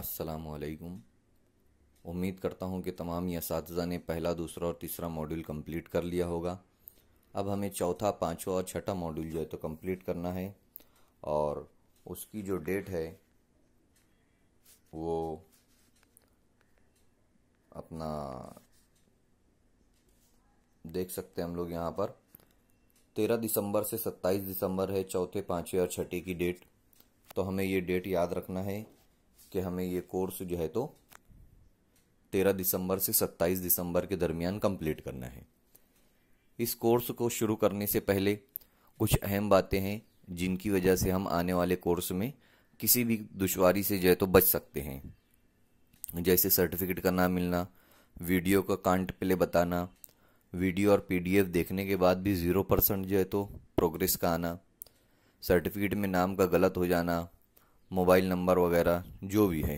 असलकुम उम्मीद करता हूँ कि तमाम इस ने पहला दूसरा और तीसरा मॉड्यूल कंप्लीट कर लिया होगा अब हमें चौथा पाँचवा और छठा मॉड्यूल जो है तो कंप्लीट करना है और उसकी जो डेट है वो अपना देख सकते हैं हम लोग यहाँ पर तेरह दिसंबर से सत्ताईस दिसंबर है चौथे पाँचवें और छठे की डेट तो हमें ये डेट याद रखना है कि हमें ये कोर्स जो है तो तेरह दिसंबर से सत्ताईस दिसंबर के दरमियान कंप्लीट करना है इस कोर्स को शुरू करने से पहले कुछ अहम बातें हैं जिनकी वजह से हम आने वाले कोर्स में किसी भी दुश्वारी से जो है तो बच सकते हैं जैसे सर्टिफिकेट का ना मिलना वीडियो का कांट प्ले बताना वीडियो और पीडीएफ देखने के बाद भी ज़ीरो परसेंट जो है तो प्रोग्रेस का आना सर्टिफिकेट में नाम का गलत हो जाना मोबाइल नंबर वगैरह जो भी है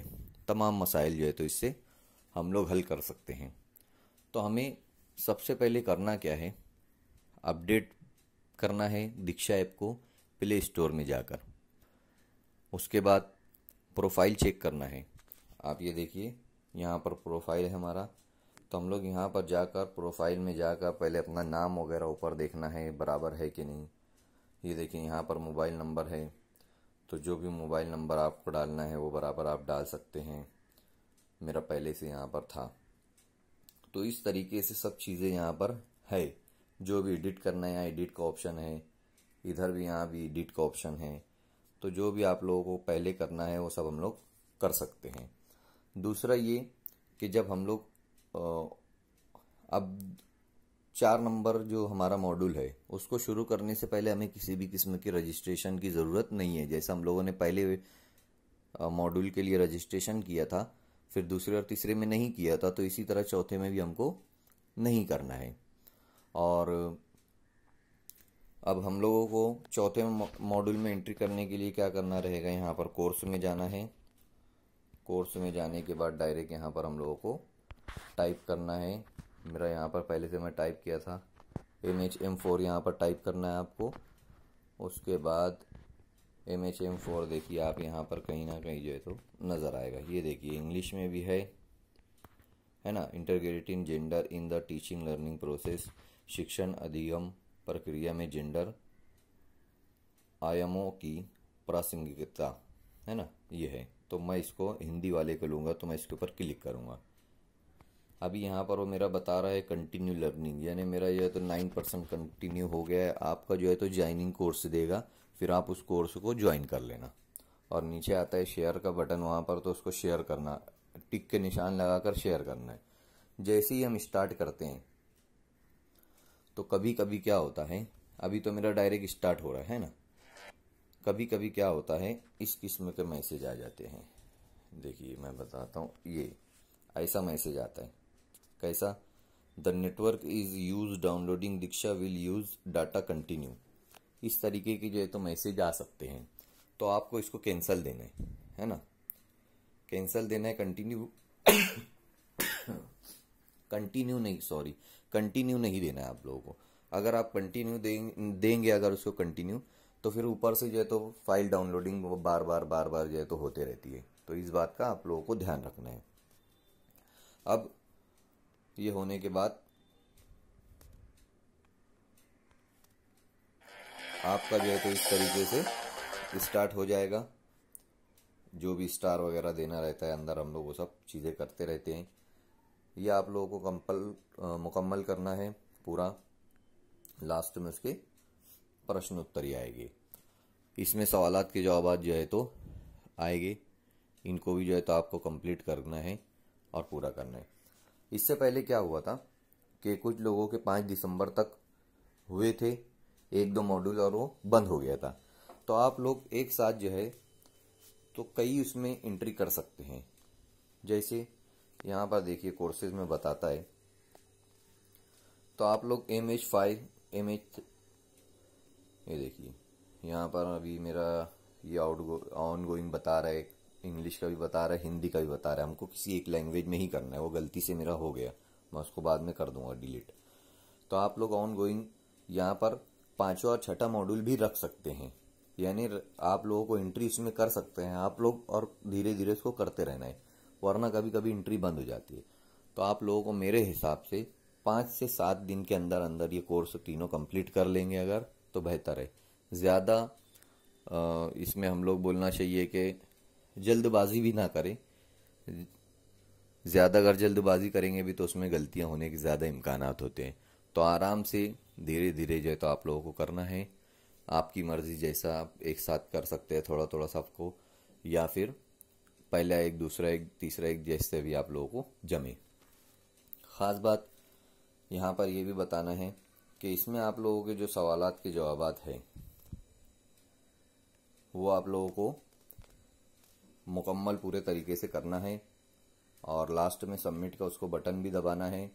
तमाम मसाइल जो है तो इससे हम लोग हल कर सकते हैं तो हमें सबसे पहले करना क्या है अपडेट करना है दीक्षा ऐप को प्ले स्टोर में जाकर उसके बाद प्रोफाइल चेक करना है आप ये देखिए यहाँ पर प्रोफाइल है हमारा तो हम लोग यहाँ पर जाकर प्रोफाइल में जाकर पहले अपना नाम वगैरह ऊपर देखना है बराबर है कि नहीं ये देखिए यहाँ पर मोबाइल नंबर है तो जो भी मोबाइल नंबर आपको डालना है वो बराबर आप डाल सकते हैं मेरा पहले से यहाँ पर था तो इस तरीके से सब चीज़ें यहाँ पर है जो भी एडिट करना है यहाँ एडिट का ऑप्शन है इधर भी यहाँ भी एडिट का ऑप्शन है तो जो भी आप लोगों को पहले करना है वो सब हम लोग कर सकते हैं दूसरा ये कि जब हम लोग अब चार नंबर जो हमारा मॉड्यूल है उसको शुरू करने से पहले हमें किसी भी किस्म की रजिस्ट्रेशन की ज़रूरत नहीं है जैसा हम लोगों ने पहले मॉड्यूल के लिए रजिस्ट्रेशन किया था फिर दूसरे और तीसरे में नहीं किया था तो इसी तरह चौथे में भी हमको नहीं करना है और अब हम लोगों को चौथे मॉड्यूल में एंट्री करने के लिए क्या करना रहेगा यहाँ पर कोर्स में जाना है कोर्स में जाने के बाद डायरेक्ट यहाँ पर हम लोगों को टाइप करना है मेरा यहाँ पर पहले से मैं टाइप किया था एम एच एम फोर यहाँ पर टाइप करना है आपको उसके बाद एम एच एम फोर देखिए आप यहाँ पर कहीं ना कहीं जो है तो नज़र आएगा ये देखिए इंग्लिश में भी है है ना integrating gender in the teaching learning process शिक्षण अधिगम प्रक्रिया में जेंडर आयामों की प्रासंगिकता है ना ये है तो मैं इसको हिंदी वाले को लूँगा तो मैं इसके ऊपर क्लिक करूँगा अभी यहाँ पर वो मेरा बता रहा है कंटिन्यू लर्निंग यानी मेरा जो है तो नाइन परसेंट कंटिन्यू हो गया है आपका जो है तो ज्वाइनिंग कोर्स देगा फिर आप उस कोर्स को ज्वाइन कर लेना और नीचे आता है शेयर का बटन वहाँ पर तो उसको शेयर करना टिक के निशान लगाकर शेयर करना है जैसे ही हम स्टार्ट करते हैं तो कभी कभी क्या होता है अभी तो मेरा डायरेक्ट स्टार्ट हो रहा है ना कभी कभी क्या होता है इस किस्म के मैसेज आ जाते हैं देखिए मैं बताता हूँ ये ऐसा मैसेज आता है कैसा the network is use downloading Diksha will use data continue इस तरीके की जो है तो मैसेज आ सकते हैं तो आपको इसको कैंसिल देना है है ना कैंसिल देना है कंटिन्यू कंटिन्यू नहीं सॉरी कंटिन्यू नहीं देना है आप लोगों को अगर आप कंटिन्यू देंगे अगर उसको कंटिन्यू तो फिर ऊपर से जो है तो फाइल डाउनलोडिंग बार बार बार बार जो है तो होते रहती है तो इस बात का आप लोगों को ध्यान रखना है अब ये होने के बाद आपका जो है तो इस तरीके से स्टार्ट हो जाएगा जो भी स्टार वगैरह देना रहता है अंदर हम लोग वो सब चीज़ें करते रहते हैं ये आप लोगों को कंपल मुकम्मल करना है पूरा लास्ट में उसके प्रश्न ही आएंगे इसमें सवाल के जवाब जो है तो आएंगे इनको भी जो है तो आपको कंप्लीट करना है और पूरा करना है इससे पहले क्या हुआ था कि कुछ लोगों के पाँच दिसंबर तक हुए थे एक दो मॉड्यूल और वो बंद हो गया था तो आप लोग एक साथ जो है तो कई उसमें एंट्री कर सकते हैं जैसे यहाँ पर देखिए कोर्सेज में बताता है तो आप लोग M H five M H ये देखिए यहाँ पर अभी मेरा ये आउट ऑन गोइंग बता रहा है इंग्लिश का भी बता रहा है हिंदी का भी बता रहा है हमको किसी एक लैंग्वेज में ही करना है वो गलती से मेरा हो गया मैं उसको बाद में कर दूंगा डिलीट तो आप लोग ऑन गोइंग यहाँ पर पाँचवा और छठा मॉड्यूल भी रख सकते हैं यानी आप लोगों को एंट्री इसमें कर सकते हैं आप लोग और धीरे धीरे इसको करते रहना है वरना कभी कभी एंट्री बंद हो जाती है तो आप लोगों को मेरे हिसाब से पाँच से सात दिन के अंदर अंदर ये कोर्स तीनों कंप्लीट कर लेंगे अगर तो बेहतर है ज़्यादा इसमें हम लोग बोलना चाहिए कि जल्दबाजी भी ना करें ज़्यादा अगर जल्दबाजी करेंगे भी तो उसमें गलतियाँ होने के ज़्यादा इम्कान होते हैं तो आराम से धीरे धीरे जो है तो आप लोगों को करना है आपकी मर्ज़ी जैसा आप एक साथ कर सकते हैं थोड़ा थोड़ा सा आपको या फिर पहला एक दूसरा एक तीसरा एक जैसे भी आप लोगों को जमे ख़ास बात यहाँ पर यह भी बताना है कि इसमें आप लोगों के जो सवालत के जवाब हैं वो आप लोगों को मुकम्मल पूरे तरीके से करना है और लास्ट में सबमिट का उसको बटन भी दबाना है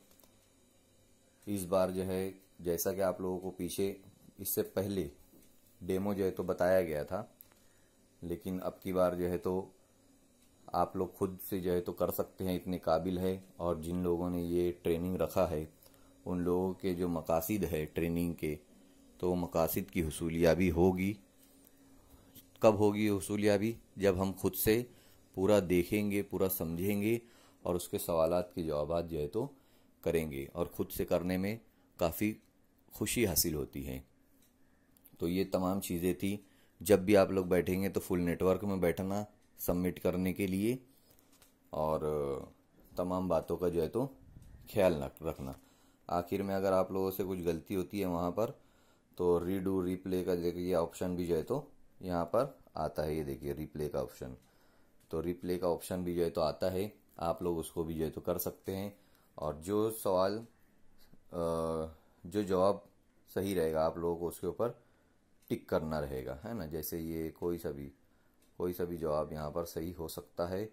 इस बार जो है जैसा कि आप लोगों को पीछे इससे पहले डेमो जो है तो बताया गया था लेकिन अब की बार जो है तो आप लोग खुद से जो है तो कर सकते हैं इतने काबिल है और जिन लोगों ने ये ट्रेनिंग रखा है उन लोगों के जो मकासद है ट्रेनिंग के तो मकासद की हसूलियाबी होगी कब होगी भी जब हम खुद से पूरा देखेंगे पूरा समझेंगे और उसके सवाल के जवाब जो है तो करेंगे और ख़ुद से करने में काफ़ी खुशी हासिल होती है तो ये तमाम चीज़ें थी जब भी आप लोग बैठेंगे तो फुल नेटवर्क में बैठना सबमिट करने के लिए और तमाम बातों का जो है तो ख्याल रखना आखिर में अगर आप लोगों से कुछ गलती होती है वहाँ पर तो रीडू रीप्ले का देखिए ऑप्शन भी जो है तो यहाँ पर आता है ये देखिए रिप्ले का ऑप्शन तो रिप्ले का ऑप्शन भी जो है तो आता है आप लोग उसको भी जो है तो कर सकते हैं और जो सवाल जो जवाब सही रहेगा आप लोगों को उसके ऊपर टिक करना रहेगा है ना जैसे ये कोई सा भी कोई सा भी जवाब यहाँ पर सही हो सकता है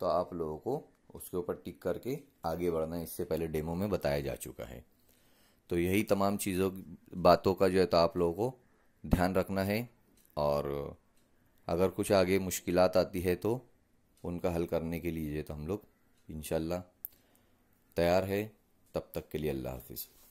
तो आप लोगों को उसके ऊपर टिक करके आगे बढ़ना है इससे पहले डेमो में बताया जा चुका है तो यही तमाम चीज़ों बातों का जो है तो आप लोगों को ध्यान रखना है और अगर कुछ आगे मुश्किल आती है तो उनका हल करने के लिए तो हम लोग इन तैयार है तब तक के लिए अल्लाह हाफिज़